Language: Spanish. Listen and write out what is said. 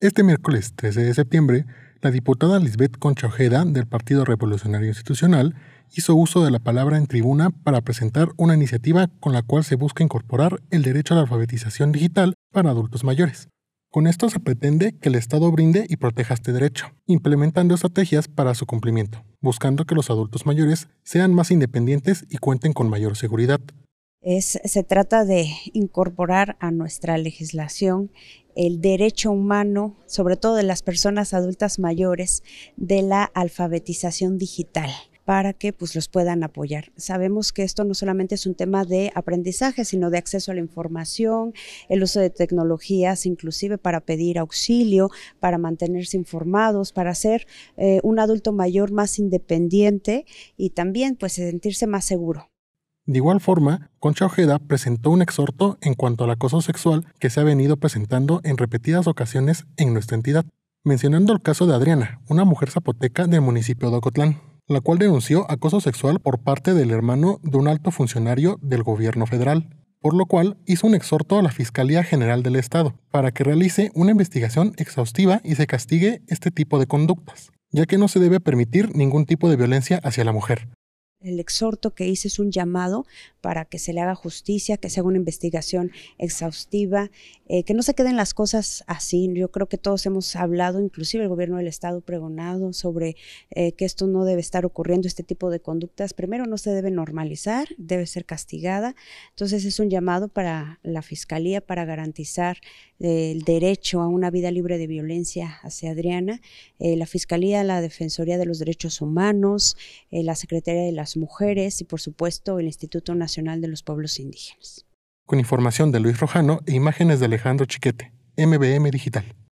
Este miércoles 13 de septiembre, la diputada Lisbeth Concha Ojeda, del Partido Revolucionario Institucional hizo uso de la palabra en tribuna para presentar una iniciativa con la cual se busca incorporar el derecho a la alfabetización digital para adultos mayores. Con esto se pretende que el Estado brinde y proteja este derecho, implementando estrategias para su cumplimiento, buscando que los adultos mayores sean más independientes y cuenten con mayor seguridad. se trata de incorporar a nuestra legislación el derecho humano, sobre todo de las personas adultas mayores, de la alfabetización digital para que pues los puedan apoyar. Sabemos que esto no solamente es un tema de aprendizaje, sino de acceso a la información, el uso de tecnologías, inclusive para pedir auxilio, para mantenerse informados, para ser eh, un adulto mayor más independiente y también pues sentirse más seguro. De igual forma, Concha Ojeda presentó un exhorto en cuanto al acoso sexual que se ha venido presentando en repetidas ocasiones en nuestra entidad, mencionando el caso de Adriana, una mujer zapoteca del municipio de Ocotlán, la cual denunció acoso sexual por parte del hermano de un alto funcionario del gobierno federal, por lo cual hizo un exhorto a la Fiscalía General del Estado para que realice una investigación exhaustiva y se castigue este tipo de conductas, ya que no se debe permitir ningún tipo de violencia hacia la mujer, el exhorto que hice es un llamado para que se le haga justicia, que se haga una investigación exhaustiva, eh, que no se queden las cosas así. Yo creo que todos hemos hablado, inclusive el gobierno del Estado pregonado, sobre eh, que esto no debe estar ocurriendo, este tipo de conductas. Primero, no se debe normalizar, debe ser castigada. Entonces, es un llamado para la Fiscalía para garantizar eh, el derecho a una vida libre de violencia hacia Adriana, la Fiscalía, la Defensoría de los Derechos Humanos, la Secretaría de las Mujeres y, por supuesto, el Instituto Nacional de los Pueblos Indígenas. Con información de Luis Rojano e imágenes de Alejandro Chiquete, MBM Digital.